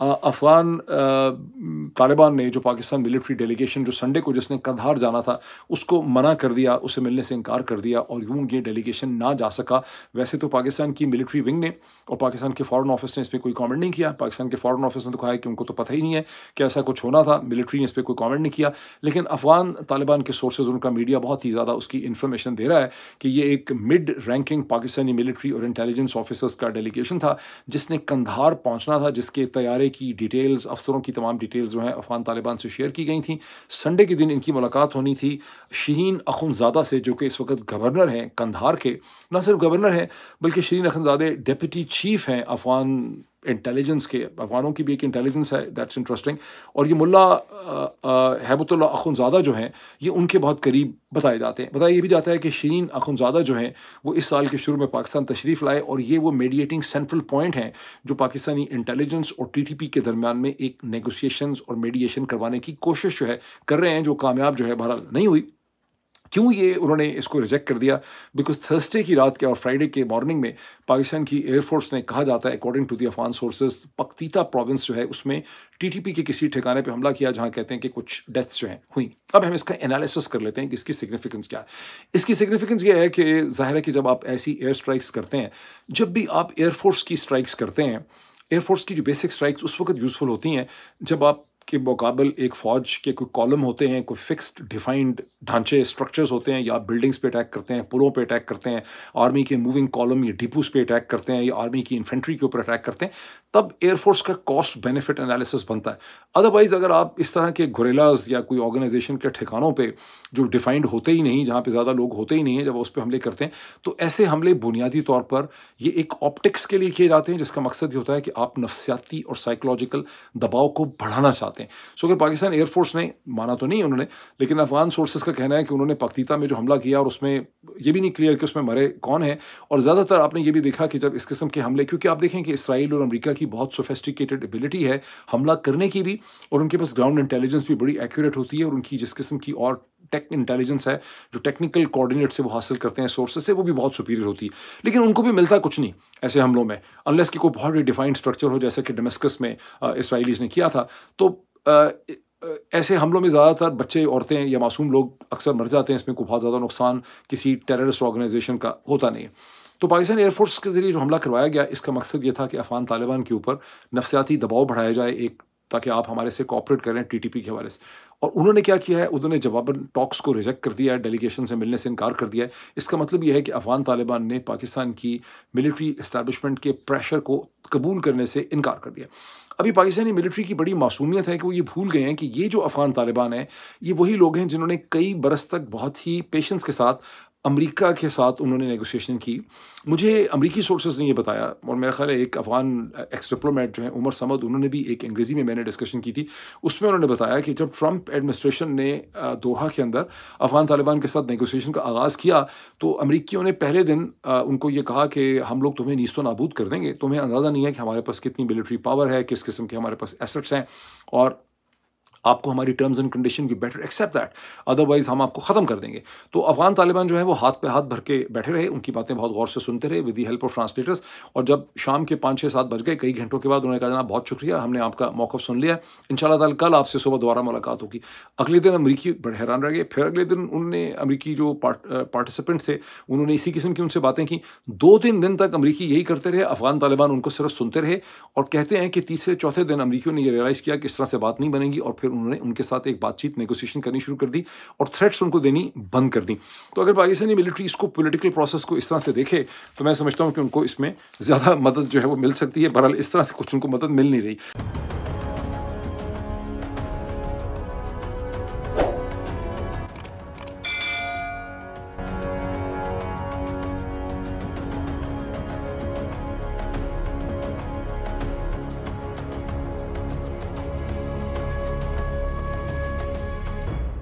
अफगान तालिबान ने जो Pakistan military delegation जो संडे को जिसने कंधार जाना था उसको मना कर दिया उसे मिलने से इनकार कर दिया और यूँ ये डेलीगेशन ना जा सका वैसे तो पाकिस्तान की मिलिट्री विंग ने और पाकिस्तान के फॉरेन ऑफिस ने इस पर कोई कमेंट नहीं किया पाकिस्तान के फॉरेन ऑफिस ने तो कहा है कि उनको तो पता ही नहीं है कि ऐसा कुछ होना था मिलिट्री ने इस पर कोई कॉमेंट नहीं किया लेकिन अफगान तालिबान के सोर्सेज उनका मीडिया बहुत ही ज़्यादा उसकी इन्फॉर्मेशन दे रहा है कि ये एक मिड रैंकिंग पाकिस्तानी मिलिट्री और इंटेलिजेंस ऑफिसर्स का डेलीगेशन था जिसने कंधार पहुँचना था जिसके तैयारे की डिटेल्स अफसरों की तमाम डिटेल्स जो हैं अफगान तालिबान से शेयर की गई थी संडे के दिन इनकी मुलाकात होनी थी शहीन अखुनजादा से जो कि इस वक्त गवर्नर हैं कंधार के ना सिर्फ गवर्नर हैं बल्कि शहीन अखनजादे डेप्टी चीफ हैं अफगान इंटेलिजेंस के अफगानों की भी एक इंटेलिजेंस है दैट्स इंटरेस्टिंग और ये मुल्ला हैबतुल्ला अखुनजादा जो हैं ये उनके बहुत करीब बताए जाते हैं बताया ये भी जाता है कि शीन अखुनजादा जो हैं वो इस साल के शुरू में पाकिस्तान तशरीफ़ लाए और ये वो मेडिएटिंग सेंट्रल पॉइंट हैं जो पाकिस्तानी इंटेलिजेंस और टी टी पी के दरमियान में एक नेगोसिएशन और मेडिएशन करवाने की कोशिश जो है कर रहे हैं जो कामयाब जो है बहरहाल नहीं हुई क्यों ये उन्होंने इसको रिजेक्ट कर दिया बिकॉज थर्सडे की रात के और फ्राइडे के मॉर्निंग में पाकिस्तान की एयरफोर्स ने कहा जाता है according to the Afghan sources Paktika province जो है उसमें टीटीपी के किसी ठिकाने पर हमला किया जहाँ कहते हैं कि कुछ डेथ्स जो हैं हुई अब हम इसका एनालिसिस कर लेते हैं कि इसकी सिग्निफिकेंस क्या है इसकी सिग्निफिकेंस ये है कि जाहिर है कि जब आप ऐसी एयर स्ट्राइक्स करते हैं जब भी आप एयरफोर्स की स्ट्राइक्स करते हैं एयरफोर्स की जो बेसिक स्ट्राइक्स उस वक्त यूज़फुल होती हैं जब आप के मुकाबल एक फ़ौज के कोई कॉलम होते हैं कोई फिक्स्ड डिफाइंड ढांचे स्ट्रक्चर्स होते हैं या बिल्डिंग्स पे अटैक करते हैं पुलों पे अटैक करते हैं आर्मी के मूविंग कॉलम या डिपूस पे अटैक करते हैं या आर्मी की इन्फेंट्री के ऊपर अटैक करते हैं तब एयरफोर्स का कॉस्ट बेनिफिट एनालिसिस बनता है अदरवाइज़ अगर आप इस तरह के घरेलाज या कोई ऑर्गेनाइजेशन के ठिकानों पर जो डिफाइंड होते ही नहीं जहाँ पर ज़्यादा लोग होते ही नहीं हैं जब उस पर हमले करते हैं तो ऐसे हमले बुनियादी तौर पर ये एक ऑप्टिक्स के लिए किए जाते हैं जिसका मकसद ये होता है कि आप नफसियाती और साइकोलॉजिकल दबाव को बढ़ाना चाहते हैं चाहते हैं सो अगर पाकिस्तान एयरफोर्स ने माना तो नहीं उन्होंने लेकिन अफगान सोर्सेज का कहना है कि उन्होंने पख्तीता में जो हमला किया और उसमें ये भी नहीं क्लियर कि उसमें मरे कौन है और ज़्यादातर आपने ये भी देखा कि जब इस किस्म के हमले क्योंकि आप देखें कि इसराइल और अमरीका की बहुत सोफेस्टिकेटेड एबिलिटी है हमला करने की भी और उनके पास ग्राउंड इंटेलिजेंस भी बड़ी एक्यूरेट होती है और उनकी जिस किस्म की और टेक इंटेलिजेंस है जो टेक्निकल कोऑर्डिनेट से वो हासिल करते हैं सोर्सेज से वो भी बहुत सुपीरियर होती है लेकिन उनको भी मिलता कुछ नहीं ऐसे हमलों में अनलेस की कोई बहुत ही डिफाइंड स्ट्रक्चर हो जैसे कि डोमेस्कस में इसराइलीज ने किया था तो ऐसे हमलों में ज़्यादातर बच्चे औरतें या मासूम लोग अक्सर मर जाते हैं इसमें कोई बहुत ज़्यादा नुकसान किसी टेररिस्ट ऑर्गेनाइजेशन का होता नहीं है तो पाकिस्तान एयरफोर्स के ज़रिए जो हमला करवाया गया इसका मकसद ये था कि अफगान तालिबान के ऊपर नफसियाती दबाव बढ़ाया जाए एक ताकि आप हमारे से कॉपरेट करें टीटीपी के हवाले से और उन्होंने क्या किया है उन्होंने जवाबन टॉक्स को रिजेक्ट कर दिया है डेलीगेशन से मिलने से इनकार कर दिया है इसका मतलब यह है कि अफगान तालिबान ने पाकिस्तान की मिलिट्री इस्टेबलिशमेंट के प्रेशर को कबूल करने से इनकार कर दिया अभी पाकिस्तानी मिलिट्री की बड़ी मासूमियत है कि वो ये भूल गए हैं कि ये जो अफ़गान तालिबान हैं ये वही लोग हैं जिन्होंने कई बरस तक बहुत ही पेशेंस के साथ अमेरिका के साथ उन्होंने नेगोशिएशन की मुझे अमेरिकी सोर्सेज ने ये बताया और मेरा ख्याल है एक अफ़गान एक्स डिप्लोमेट जो है उमर समद उन्होंने भी एक अंग्रेज़ी में मैंने डिस्कशन की थी उसमें उन्होंने बताया कि जब ट्रंप एडमिनिस्ट्रेशन ने दोहा के अंदर अफ़गान तालिबान के साथ नेगोशिएशन का आगाज़ किया तो अमरीकियों ने पहले दिन उनको ये कहा कि हम लोग तुम्हें नीस्तो नाबूद कर देंगे तुम्हें अंदाज़ा नहीं है कि हमारे पास कितनी मिलिट्री पावर है किस किस्म के हमारे पास एसेट्स हैं और आपको हमारी टर्म्स एंड कंडीशन की बेटर एक्सेप्ट दैट अदरवाइज हम आपको ख़त्म कर देंगे तो अफगान तालिबान जो है वो हाथ पे हाथ भर के बैठे रहे उनकी बातें बहुत गौर से सुनते रहे with the help of translators और जब शाम के पाँच छः सात बज गए कई घंटों के बाद उन्होंने कहा जाना बहुत शुक्रिया हमने आपका मौका सुन लिया इन शाला कल आपसे सुबह दोबारा मुलाकात होगी अगले दिन अमरीकी बड़े हैरान रह गए फिर अगले दिन उनने अमरीकी जो पार्टिसिपेंट थे उन्होंने इसी किस्म की उनसे बातें की दो तीन दिन तक अमरीकी यही करते रहे अफगान तालिबान उनको सिर्फ सुनते रहे और कहते हैं कि तीसरे चौथे दिन अमरीकियों ने यह रियलाइज़ किया कि इस तरह से बात नहीं बनेगी और फिर फिर उन्होंने उनके साथ एक बातचीत नेगोशिएशन करनी शुरू कर दी और थ्रेट्स उनको देनी बंद कर दी तो अगर पाकिस्तानी मिलिट्री इसको पोलिटिकल प्रोसेस को इस तरह से देखे तो मैं समझता हूँ कि उनको इसमें ज़्यादा मदद जो है वो मिल सकती है बहरहाल इस तरह से कुछ उनको मदद मिल नहीं रही